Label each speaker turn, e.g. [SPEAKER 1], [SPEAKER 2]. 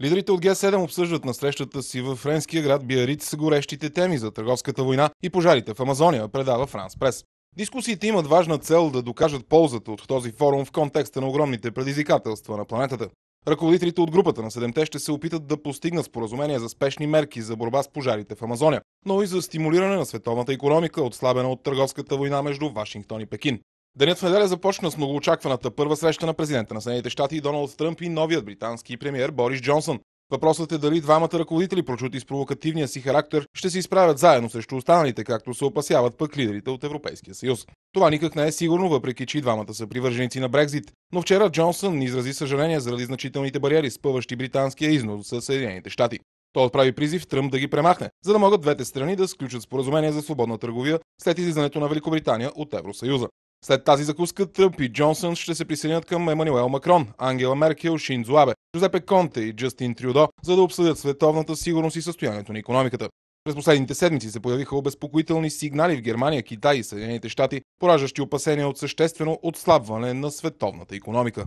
[SPEAKER 1] Лидерите от Г7 обсъждат на срещата си в френския град Биарит с горещите теми за търговската война и пожарите в Амазония, предава Франс Прес. Дискусиите имат важна цел да докажат ползата от този форум в контекста на огромните предизвикателства на планетата. Ръководителите от групата на седемте ще се опитат да постигнат споразумение за спешни мерки за борба с пожарите в Амазония, но и за стимулиране на световната економика, отслабена от търговската война между Вашингтон и Пекин. Денят в неделя започна с многоочакваната първа среща на президента на Съединените щати Доналд Тръмп и новият британски премьер Борис Джонсън. Въпросът е дали двамата ръководители, прочути с провокативния си характер, ще се изправят заедно срещу останалите, както се опасяват пък лидерите от Европейския съюз. Това никак не е сигурно, въпреки че и двамата са привърженици на Брекзит. Но вчера Джонсън изрази съжаление заради значителните бариери, спъващи британския износ с Съединените щати. Той отправи призив Тръмп да ги премахне, за да могат двете страни да сключат споразумение за свободна търговия след излизането на Великобритания от Евросъюза. След тази закуска Тръмп и Джонсън ще се присъединят към Емануел Макрон, Ангела Меркел, Шинзо Абе, Жозепе Конте и Джастин Трюдо, за да обсъдят световната сигурност и състоянието на економиката. През последните седмици се появиха обезпокоителни сигнали в Германия, Китай и Съединените щати, пораждащи опасения от съществено отслабване на световната економика.